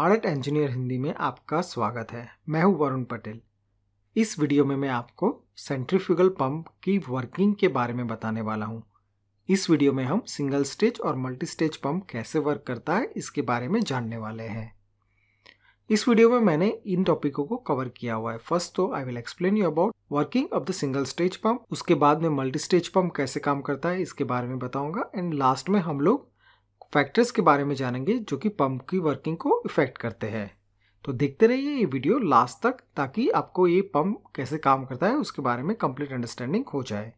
Art engineer Hindi में आपका स्वागत है मैं हूं वरुण पटेल इस वीडियो में मैं आपको सेंट्रीफ्यूगल पंप की वर्किंग के बारे में बताने वाला हूं। इस वीडियो में हम सिंगल स्टेज और मल्टी स्टेज पंप कैसे वर्क करता है इसके बारे में जानने वाले हैं इस वीडियो में मैंने इन टॉपिकों को कवर किया हुआ है फर्स्ट तो I will explain you about working of the single stage pump उसके बाद में मल्टी स्टेज पंप कैसे काम करता है इसके बारे में बताऊंगा एंड लास्ट में हम लोग फैक्टर्स के बारे में जानेंगे जो कि पंप की वर्किंग को इफेक्ट करते हैं तो देखते रहिए ये वीडियो लास्ट तक ताकि आपको ये पंप कैसे काम करता है उसके बारे में कंप्लीट अंडरस्टैंडिंग हो जाए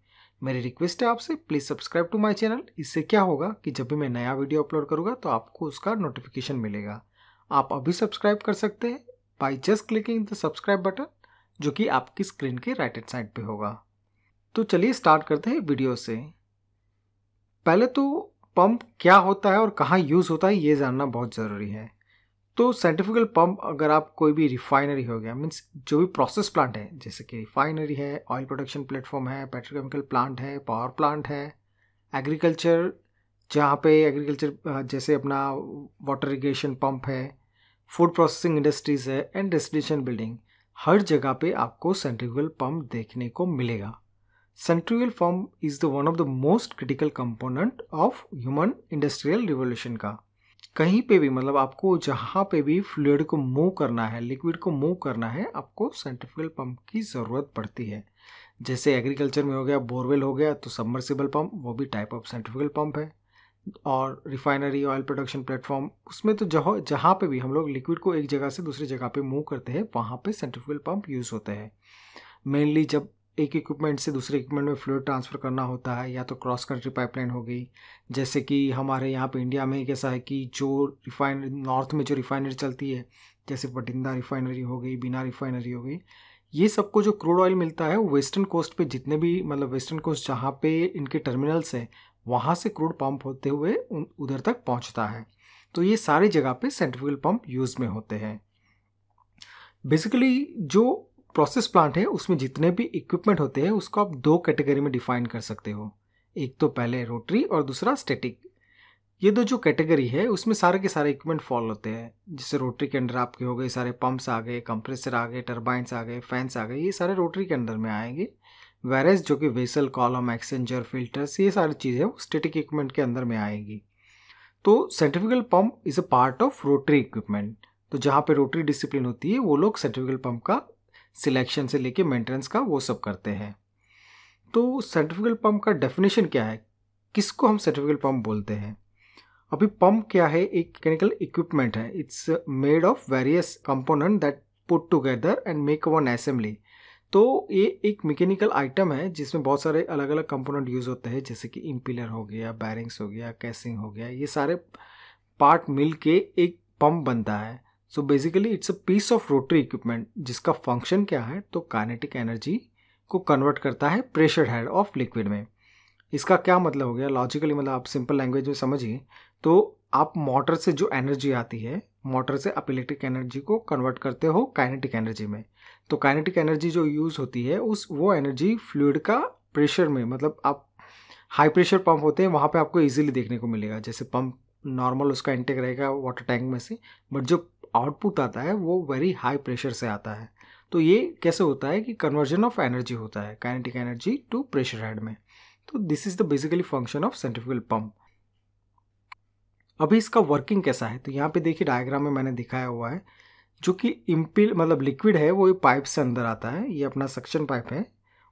मेरी रिक्वेस्ट है आपसे please subscribe to my channel इससे क्या होगा कि जब भी मैं नया वीडियो अपलोड करूँगा तो आपको उसका नोटिफिकेशन मिलेगा आप अभी सब्सक्राइब कर सकते हैं by just clicking the subscribe button जो कि आपकी स्क्रीन के राइट हैंड साइड पर होगा तो चलिए स्टार्ट करते हैं वीडियो से पहले तो पंप क्या होता है और कहाँ यूज़ होता है ये जानना बहुत ज़रूरी है तो साइंटिफिकल पंप अगर आप कोई भी रिफाइनरी हो गया मीन्स जो भी प्रोसेस प्लांट है जैसे कि रिफाइनरी है ऑयल प्रोडक्शन प्लेटफॉर्म है पेट्रोकेमिकल प्लांट है पावर प्लांट है एग्रीकल्चर जहाँ पे एग्रीकल्चर जैसे अपना वाटर इरीगेशन पंप है फूड प्रोसेसिंग इंडस्ट्रीज़ है एंड रेसिडेंशियल बिल्डिंग हर जगह पे आपको सेंट्रिकल पंप देखने को मिलेगा centrifugal form is the one of the most critical component of human industrial revolution का कहीं पे भी मतलब आपको जहाँ पे भी फ्लूड को मूव करना है लिक्विड को मूव करना है आपको सेंट्रिफिकल पंप की ज़रूरत पड़ती है जैसे एग्रीकल्चर में हो गया बोरवेल हो गया तो सबमर्सिबल पंप वो भी टाइप ऑफ सेंट्रिफिकल पंप है और रिफाइनरी ऑयल प्रोडक्शन प्लेटफॉर्म उसमें तो जहाँ जहाँ पर भी हम लोग लिक्विड को एक जगह से दूसरी जगह पर मूव करते हैं वहाँ पर सेंट्रिफिकल पम्प यूज़ होते हैं मेनली जब एक इक्विपमेंट से दूसरे इक्विपमेंट में फ्लूड ट्रांसफ़र करना होता है या तो क्रॉस कंट्री पाइपलाइन हो गई जैसे कि हमारे यहाँ पे इंडिया में कैसा है कि जो रिफाइनरी नॉर्थ में जो रिफाइनरी चलती है जैसे बठिंदा रिफाइनरी हो गई बिना रिफाइनरी हो गई ये सबको जो क्रूड ऑयल मिलता है वेस्टर्न कोस्ट पे जितने भी मतलब वेस्टर्न कोस्ट जहाँ पे इनके टर्मिनल्स हैं वहाँ से क्रूड पंप होते हुए उधर तक पहुँचता है तो ये सारी जगह पे सेंट्रिफ्यूगल पंप यूज़ में होते हैं बेसिकली जो प्रोसेस प्लांट है उसमें जितने भी इक्विपमेंट होते हैं उसको आप दो कैटेगरी में डिफाइन कर सकते हो एक तो पहले रोटरी और दूसरा स्टेटिक ये दो जो कैटेगरी है उसमें सारे के सारे इक्विपमेंट फॉल होते हैं जैसे रोटरी के अंडर आपके हो गए सारे पंप्स आ गए कंप्रेसर आ गए टर्बाइंस आ गए फैंस आ गए ये सारे रोटरी के अंदर में आएंगे वेरेज जो कि वेसल कॉलम एक्सेंजर फिल्टर्स ये सारी चीज़ें वो स्टेटिक इक्विपमेंट के अंदर में आएंगी तो centrifugal pump is a part of rotary equipment तो जहाँ पे रोटरी डिसिप्लिन होती है वो लोग सेंट्रिफिकल पम्प का सिलेक्शन से लेके मेंटेनेंस का वो सब करते हैं तो सेंट्रीफ्यूगल पंप का डेफिनेशन क्या है किसको हम सेंट्रीफ्यूगल पंप बोलते हैं अभी पंप क्या है एक मैकेनिकल इक्विपमेंट है it's made of various component that put together and make one assembly तो ये एक मैकेनिकल आइटम है जिसमें बहुत सारे अलग अलग कंपोनेंट यूज़ होते हैं जैसे कि इम्पिलर हो गया बैरिंग्स हो गया कैसिंग हो गया ये सारे पार्ट मिल के एक पम्प बनता है so basically it's a piece of rotary equipment जिसका फंक्शन क्या है तो काइनेटिक एनर्जी को कन्वर्ट करता है प्रेशर हेड ऑफ लिक्विड में इसका क्या मतलब हो गया लॉजिकली मतलब आप सिंपल लैंग्वेज में समझिए तो आप मोटर से जो एनर्जी आती है मोटर से आप इलेक्ट्रिक एनर्जी को कन्वर्ट करते हो काइनेटिक एनर्जी में तो काइनेटिक एनर्जी जो यूज़ होती है उस वो एनर्जी फ्लूड का प्रेशर में मतलब आप हाई प्रेशर पंप होते हैं वहाँ पे आपको इजीली देखने को मिलेगा जैसे पंप नॉर्मल उसका इंटेक रहेगा वाटर टैंक में से बट जो आउटपुट आता है वो वेरी हाई प्रेशर से आता है तो ये कैसे होता है कि कन्वर्जन ऑफ एनर्जी होता है kinetic energy to pressure head में तो this is the basically function of centrifugal pump अभी इसका वर्किंग कैसा है तो यहाँ पे देखिए डायग्राम में मैंने दिखाया हुआ है जो कि इम्पिल मतलब लिक्विड है वो पाइप से अंदर आता है ये अपना सक्शन पाइप है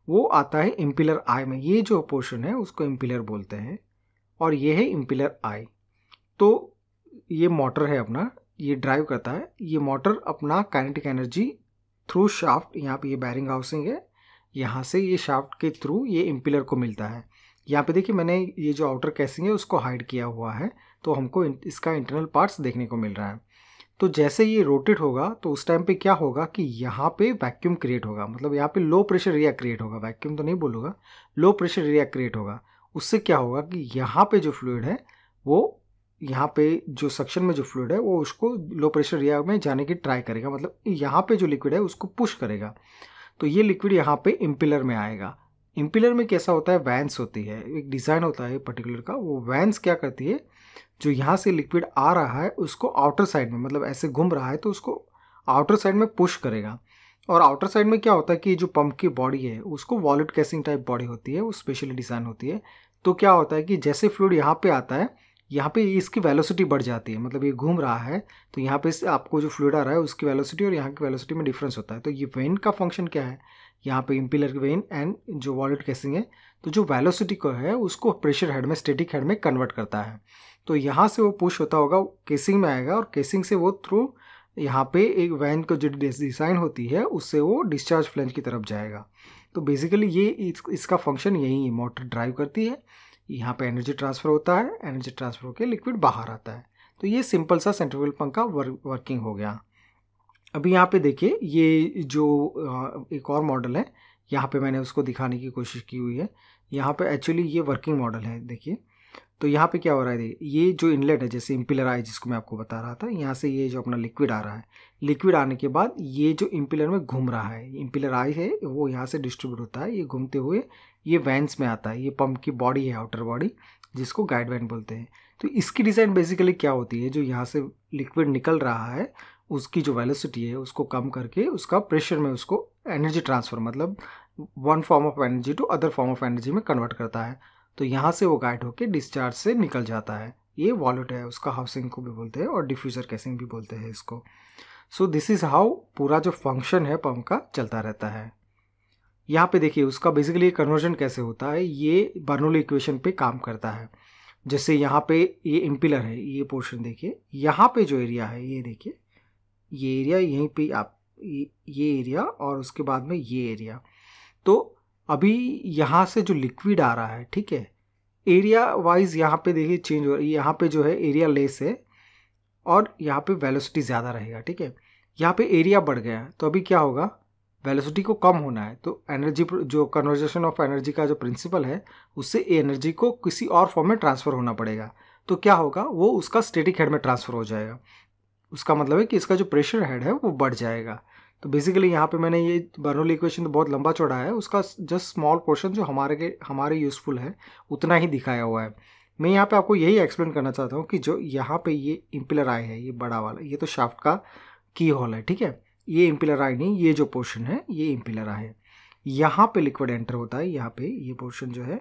वो आता है इम्पिलर आई में ये जो पोर्शन है उसको इम्पिलर बोलते हैं और ये है इम्पिलर आई तो ये मोटर है अपना ये ड्राइव करता है ये मोटर अपना काइनेटिक एनर्जी थ्रू शाफ्ट यहाँ पे ये बैरिंग हाउसिंग है यहाँ से ये शाफ्ट के थ्रू ये इम्पिलर को मिलता है यहाँ पे देखिए मैंने ये जो आउटर कैसिंग है उसको हाइड किया हुआ है तो हमको इसका इंटरनल पार्ट्स देखने को मिल रहा है तो जैसे ये रोटेट होगा तो उस टाइम पे क्या होगा कि यहाँ पे वैक्यूम क्रिएट होगा मतलब यहाँ पे लो प्रेशर एरिया क्रिएट होगा वैक्यूम तो नहीं बोलूँगा लो प्रेशर एरिया क्रिएट होगा उससे क्या होगा कि यहाँ पे जो फ्लूड है वो यहाँ पे जो सक्शन में जो फ्लूड है वो उसको लो प्रेशर एरिया में जाने की ट्राई करेगा मतलब यहाँ पे जो लिक्विड है उसको पुश करेगा तो ये लिक्विड यहाँ पे इम्पिलर में आएगा इम्पिलर में कैसा होता है वैंस होती है एक डिज़ाइन होता है पर्टिकुलर का वो वैंस क्या करती है जो यहाँ से लिक्विड आ रहा है उसको आउटर साइड में मतलब ऐसे घूम रहा है तो उसको आउटर साइड में पुश करेगा और आउटर साइड में क्या होता है कि जो पंप की बॉडी है उसको वॉलेट कैसिंग टाइप बॉडी होती है वो स्पेशली डिज़ाइन होती है तो क्या होता है कि जैसे फ्लूड यहाँ पे आता है यहाँ पे इसकी वेलोसिटी बढ़ जाती है मतलब ये घूम रहा है तो यहाँ पे आपको जो फ्लूड आ रहा है उसकी वेलोसिटी और यहाँ की वेलोसिटी में डिफरेंस होता है तो ये वेन का फंक्शन क्या है यहाँ पे इम्पिलर वेन एंड जो वॉलेट केसिंग है तो जो वेलोसिटी को है उसको प्रेशर हेड में स्टेटिक हेड में कन्वर्ट करता है तो यहाँ से वो पुश होता होगा केसिंग में आएगा और केसिंग से वो थ्रू यहाँ पे एक वैन को जो डिज़ाइन होती है उससे वो डिस्चार्ज फ्लेंज की तरफ जाएगा तो बेसिकली ये इस, इसका फंक्शन यही है मोटर ड्राइव करती है यहाँ पे एनर्जी ट्रांसफ़र होता है एनर्जी ट्रांसफ़र होकर लिक्विड बाहर आता है तो ये सिंपल सा सेंट्रीफ्यूगल पंप का वर, वर्किंग हो गया अभी यहाँ पे देखिए ये जो एक और मॉडल है यहाँ पे मैंने उसको दिखाने की कोशिश की हुई है यहाँ पे एक्चुअली ये वर्किंग मॉडल है देखिए तो यहाँ पे क्या हो रहा है ये जो इनलेट है जैसे इम्पिलर आई जिसको मैं आपको बता रहा था यहाँ से ये जो अपना लिक्विड आ रहा है लिक्विड आने के बाद ये जो इम्पिलर में घूम रहा है इम्पिलर आई है वो यहाँ से डिस्ट्रीब्यूट होता है ये घूमते हुए ये वैंस में आता है ये पंप की बॉडी है आउटर बॉडी जिसको गाइड वैन बोलते हैं तो इसकी डिज़ाइन बेसिकली क्या होती है जो यहाँ से लिक्विड निकल रहा है उसकी जो वेलोसिटी है उसको कम करके उसका प्रेशर में उसको एनर्जी ट्रांसफ़र मतलब one form of energy to other form of energy में कन्वर्ट करता है तो यहाँ से वो गाइड होकर डिस्चार्ज से निकल जाता है ये वॉलेट है उसका हाउसिंग को भी बोलते हैं और डिफ्यूज़र कैसिंग भी बोलते हैं इसको सो दिस इज़ हाउ पूरा जो फंक्शन है पंप का चलता रहता है यहाँ पे देखिए उसका बेसिकली कन्वर्जन कैसे होता है ये बर्नोल इक्वेशन पे काम करता है जैसे यहाँ पे ये इम्पिलर है ये पोर्शन देखिए यहाँ पे जो एरिया है ये देखिए ये एरिया यहीं पे आप ये एरिया और उसके बाद में ये एरिया तो अभी यहाँ से जो लिक्विड आ रहा है ठीक है एरिया वाइज यहाँ पे देखिए चेंज हो रहा है यहाँ पे जो है एरिया लेस है और यहाँ पे वेलोसिटी ज़्यादा रहेगा ठीक है यहाँ पे एरिया बढ़ गया तो अभी क्या होगा वेलोसिटी को कम होना है तो एनर्जी जो कन्वर्जेशन ऑफ एनर्जी का जो प्रिंसिपल है उससे एनर्जी को किसी और फॉर्म में ट्रांसफ़र होना पड़ेगा तो क्या होगा वो उसका स्टेटिक हेड में ट्रांसफ़र हो जाएगा उसका मतलब है कि इसका जो प्रेशर हेड है वो बढ़ जाएगा तो बेसिकली यहाँ पे मैंने ये बर्नौली इक्वेशन तो बहुत लंबा चौड़ा है उसका जस्ट स्मॉल पोर्शन जो हमारे के हमारे यूज़फुल है उतना ही दिखाया हुआ है मैं यहाँ पे आपको यही एक्सप्लेन करना चाहता हूँ कि जो यहाँ पे ये इम्पिलर आई है ये बड़ा वाला ये तो शाफ्ट का की हॉल है ठीक है ये इम्पिलर आई नहीं ये जो पोर्शन है ये इम्पिलर आई है यहाँ पर लिक्विड एंटर होता है यहाँ पर ये पोर्शन जो है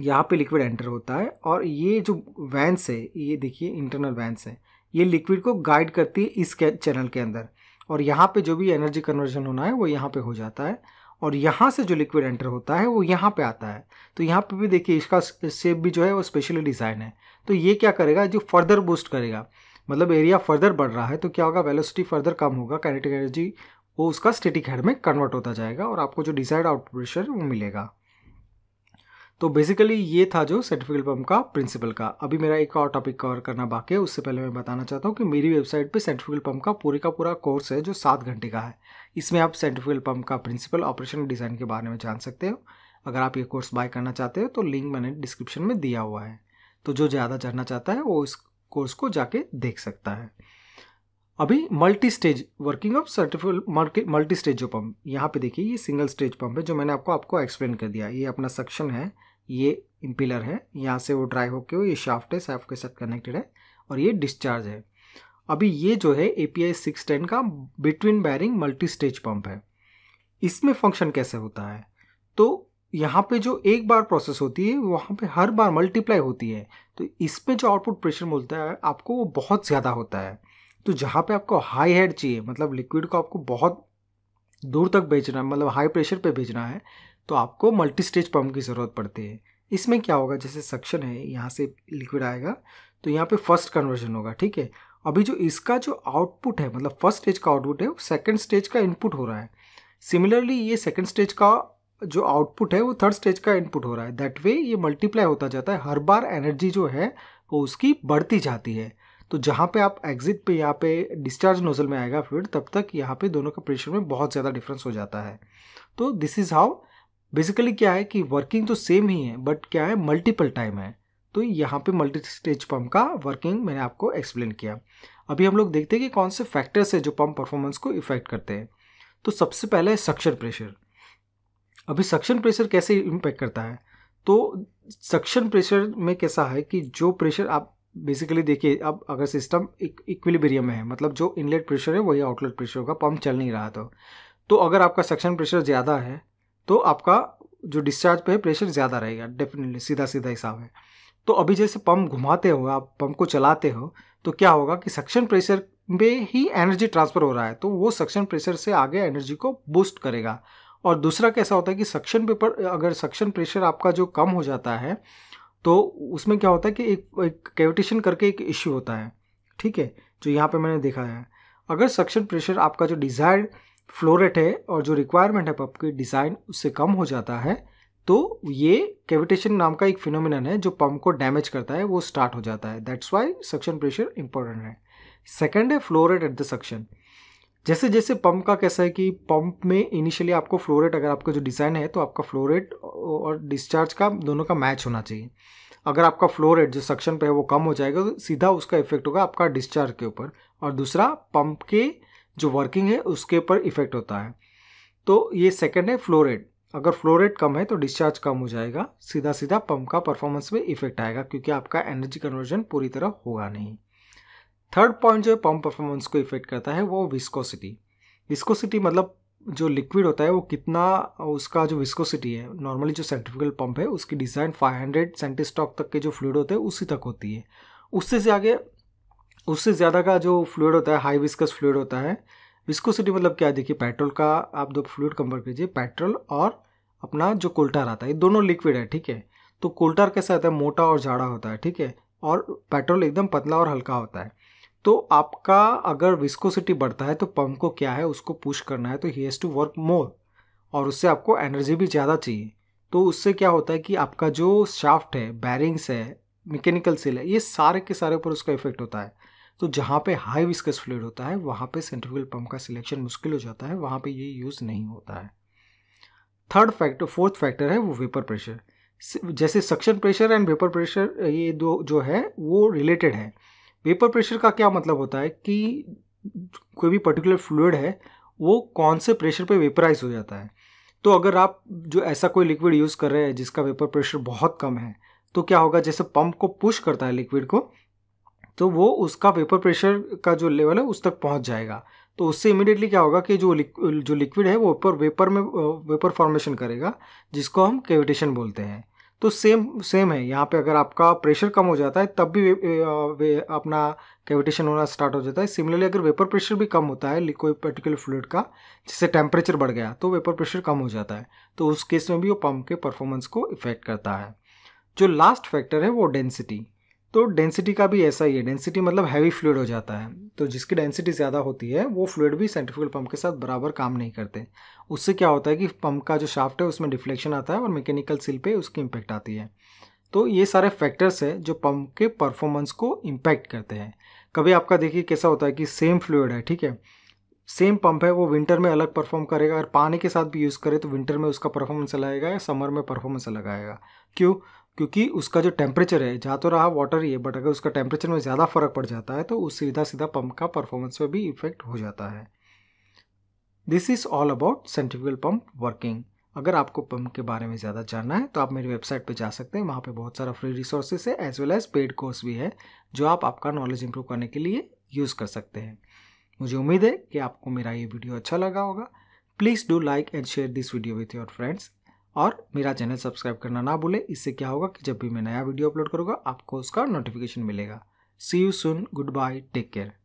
यहाँ पर लिक्विड एंटर होता है और ये जो वैंस है ये देखिए इंटरनल वैंस है ये लिक्विड को गाइड करती है इस चैनल के अंदर और यहाँ पे जो भी एनर्जी कन्वर्जन होना है वो यहाँ पे हो जाता है और यहाँ से जो लिक्विड एंटर होता है वो यहाँ पे आता है तो यहाँ पे भी देखिए इसका सेप भी जो है वो स्पेशली डिज़ाइन है तो ये क्या करेगा जो फर्दर बूस्ट करेगा मतलब एरिया फर्दर बढ़ रहा है तो क्या होगा वेलोसिटी फर्दर कम होगा कैनेटिक एनर्जी वो उसका स्टेटिक हेड में कन्वर्ट होता जाएगा और आपको जो डिजायर्ड आउटपुट प्रेशर वो मिलेगा तो बेसिकली ये था जो सर्टिफिकेट पम्प का प्रिंसिपल का अभी मेरा एक और टॉपिक कवर करना बाकी है उससे पहले मैं बताना चाहता हूँ कि मेरी वेबसाइट पे सर्टिफिकेट पम्प का पूरे का पूरा कोर्स है जो सात घंटे का है इसमें आप सर्टिफिकेट पम्प का प्रिंसिपल ऑपरेशन डिज़ाइन के बारे में जान सकते हो अगर आप ये कोर्स बाय करना चाहते हो तो लिंक मैंने डिस्क्रिप्शन में दिया हुआ है तो जो ज़्यादा जानना चाहता है वो इस कोर्स को जाके देख सकता है अभी multi stage working of centrifugal multi stage जो पंप यहाँ पे देखिए ये सिंगल स्टेज पंप है जो मैंने आपको आपको एक्सप्लेन कर दिया ये अपना सेक्शन है ये इम्पिलर है यहाँ से वो ड्राई होके हो ये शाफ्ट है शाफ्ट के साथ कनेक्टेड है और ये डिस्चार्ज है अभी ये जो है A P I six ten का between bearing multi stage pump है इसमें फंक्शन कैसे होता है तो यहाँ पे जो एक बार प्रोसेस होती है वहाँ पे हर बार मल्टीप्लाई होती है तो इसमें जो आउटपुट प्रेशर मिलता है आपको वो बहुत ज़्यादा होता है तो जहाँ पे आपको हाई हेड चाहिए मतलब लिक्विड को आपको बहुत दूर तक भेजना है मतलब हाई प्रेशर पे भेजना है तो आपको मल्टी स्टेज पम्प की ज़रूरत पड़ती है इसमें क्या होगा जैसे सक्शन है यहाँ से लिक्विड आएगा तो यहाँ पे फर्स्ट कन्वर्जन होगा ठीक है अभी जो इसका जो आउटपुट है मतलब फर्स्ट स्टेज का आउटपुट है वो सेकेंड स्टेज का इनपुट हो रहा है सिमिलरली ये सेकेंड स्टेज का जो आउटपुट है वो थर्ड स्टेज का इनपुट हो रहा है दैट वे ये मल्टीप्लाई होता जाता है हर बार एनर्जी जो है वो उसकी बढ़ती जाती है तो जहाँ पे आप एग्जिट पे यहाँ पे डिस्चार्ज नोजल में आएगा फ्लूड तब तक यहाँ पे दोनों का प्रेशर में बहुत ज़्यादा डिफरेंस हो जाता है तो दिस इज़ हाउ बेसिकली क्या है कि वर्किंग तो सेम ही है बट क्या है मल्टीपल टाइम है तो यहाँ पे मल्टी स्टेज पम्प का वर्किंग मैंने आपको एक्सप्लेन किया अभी हम लोग देखते हैं कि कौन से फैक्टर्स है जो पम्प परफॉर्मेंस को इफेक्ट करते हैं तो सबसे पहले है सक्शन प्रेशर अभी सक्शन प्रेशर कैसे इम्पैक्ट करता है तो सक्शन प्रेशर में कैसा है कि जो प्रेशर आप बेसिकली देखिए अब अगर सिस्टम इक्विलिब्रियम में है मतलब जो इनलेट प्रेशर है वही आउटलेट प्रेशर होगा पंप चल नहीं रहा था तो।, तो अगर आपका सक्शन प्रेशर ज़्यादा है तो आपका जो डिस्चार्ज पे प्रेशर ज़्यादा रहेगा डेफिनेटली सीधा सीधा हिसाब है तो अभी जैसे पंप घुमाते हो आप पंप को चलाते हो तो क्या होगा कि सक्शन प्रेशर में ही एनर्जी ट्रांसफ़र हो रहा है तो वो सक्शन प्रेशर से आगे एनर्जी को बूस्ट करेगा और दूसरा कैसा होता है कि सक्शन पेपर अगर सक्शन प्रेशर आपका जो कम हो जाता है तो उसमें क्या होता है कि एक, एक कैविटेशन करके एक इश्यू होता है ठीक है जो यहाँ पे मैंने देखा है अगर सक्शन प्रेशर आपका जो डिज़ायर्ड फ्लोरेट है और जो रिक्वायरमेंट है पंप के डिज़ाइन उससे कम हो जाता है तो ये कैविटेशन नाम का एक फिनोमिनन है जो पंप को डैमेज करता है वो स्टार्ट हो जाता है that's why suction pressure important है सेकेंड है फ्लोरेट एट द सक्शन जैसे जैसे पंप का कैसा है कि पंप में इनिशियली आपको फ्लोरेट अगर आपका जो डिज़ाइन है तो आपका फ्लोरेट और डिस्चार्ज का दोनों का मैच होना चाहिए अगर आपका फ्लोरेट जो सक्शन पे है वो कम हो जाएगा तो सीधा उसका इफेक्ट होगा आपका डिस्चार्ज के ऊपर और दूसरा पंप के जो वर्किंग है उसके ऊपर इफेक्ट होता है तो ये सेकेंड है फ्लोरेट अगर फ्लोरेट कम है तो डिस्चार्ज कम हो जाएगा सीधा सीधा पंप का परफॉर्मेंस में इफेक्ट आएगा क्योंकि आपका एनर्जी कन्वर्जन पूरी तरह होगा नहीं थर्ड पॉइंट जो पंप परफॉर्मेंस को इफेक्ट करता है वो विस्कोसिटी विस्कोसिटी मतलब जो लिक्विड होता है वो कितना उसका जो विस्कोसिटी है नॉर्मली जो सेंट्रिफिकल पंप है उसकी डिज़ाइन 500 सेंटिस्टॉक तक के जो फ्लूड होते हैं उसी तक होती है उससे से आगे उससे ज़्यादा का जो फ्लूड होता है हाई विस्कस फ्लूड होता है विस्कोसिटी मतलब क्या देखिए पेट्रोल का आप दो फ्लूड कंपेयर कीजिए पेट्रोल और अपना जो कोल्टार आता है ये दोनों लिक्विड है ठीक है तो कोल्टार कैसा होता है मोटा और जाड़ा होता है ठीक है और पेट्रोल एकदम पतला और हल्का होता है तो आपका अगर विस्कोसिटी बढ़ता है तो पंप को क्या है उसको पुश करना है तो he has to work more और उससे आपको एनर्जी भी ज़्यादा चाहिए तो उससे क्या होता है कि आपका जो शाफ्ट है बैरिंग्स है मैकेनिकल सेल है ये सारे के सारे ऊपर उसका इफेक्ट होता है तो जहाँ पे हाई विस्कस फ्लूड होता है वहाँ पे सेंट्रिफ्यूगल पंप का सिलेक्शन मुश्किल हो जाता है वहाँ पे ये यूज़ नहीं होता है थर्ड फैक्टर फोर्थ फैक्टर है वो वेपर प्रेशर जैसे suction pressure and vapour pressure ये दो जो है वो रिलेटेड है वेपर प्रेशर का क्या मतलब होता है कि कोई भी पर्टिकुलर फ्लूड है वो कौन से प्रेशर पे वेपराइज हो जाता है तो अगर आप जो ऐसा कोई लिक्विड यूज़ कर रहे हैं जिसका वेपर प्रेशर बहुत कम है तो क्या होगा जैसे पंप को पुश करता है लिक्विड को तो वो उसका वेपर प्रेशर का जो लेवल है उस तक पहुंच जाएगा तो उससे इमिडिएटली क्या होगा कि जो जो लिक्विड है वो ऊपर वेपर में वेपर फॉर्मेशन करेगा जिसको हम कैविटेशन बोलते हैं तो सेम सेम है यहाँ पे अगर आपका प्रेशर कम हो जाता है तब भी वे, वे, अपना कैविटेशन होना स्टार्ट हो जाता है सिमिलरली अगर वेपर प्रेशर भी कम होता है कोई पर्टिकुलर फ्लूड का जिससे टेम्परेचर बढ़ गया तो वेपर प्रेशर कम हो जाता है तो उस केस में भी वो पंप के परफॉर्मेंस को इफेक्ट करता है जो लास्ट फैक्टर है वो डेंसिटी तो डेंसिटी का भी ऐसा ही है डेंसिटी मतलब हैवी फ्लूड हो जाता है तो जिसकी डेंसिटी ज़्यादा होती है वो फ्लूड भी सेंट्रीफ्यूगल पंप के साथ बराबर काम नहीं करते उससे क्या होता है कि पंप का जो शाफ्ट है उसमें डिफ्लेक्शन आता है और मैकेनिकल सिल पे उसकी इम्पैक्ट आती है तो ये सारे फैक्टर्स है जो पंप के परफॉर्मेंस को इम्पैक्ट करते हैं कभी आपका देखिए कैसा होता है कि सेम फ्लूड है ठीक है सेम पंप है वो विंटर में अलग परफॉर्म करेगा अगर पानी के साथ भी यूज़ करे तो विंटर में उसका परफॉर्मेंस अलग आएगा या समर में परफॉर्मेंस अलग आएगा क्यों क्योंकि उसका जो टेम्परेचर है जा तो रहा वाटर ही है बट अगर उसका टेम्परेचर में ज़्यादा फर्क पड़ जाता है तो उस सीधा सीधा पंप का परफॉर्मेंस पर भी इफेक्ट हो जाता है this is all about centrifugal pump working अगर आपको पंप के बारे में ज़्यादा जानना है तो आप मेरी वेबसाइट पे जा सकते हैं वहाँ पे बहुत सारा फ्री रिसोर्सेस है as well as paid course भी है जो आप आपका नॉलेज इंप्रूव करने के लिए यूज़ कर सकते हैं मुझे उम्मीद है कि आपको मेरा ये वीडियो अच्छा लगा होगा please do like and share this video with your friends और मेरा चैनल सब्सक्राइब करना ना भूलें इससे क्या होगा कि जब भी मैं नया वीडियो अपलोड करूँगा आपको उसका नोटिफिकेशन मिलेगा see you soon goodbye take care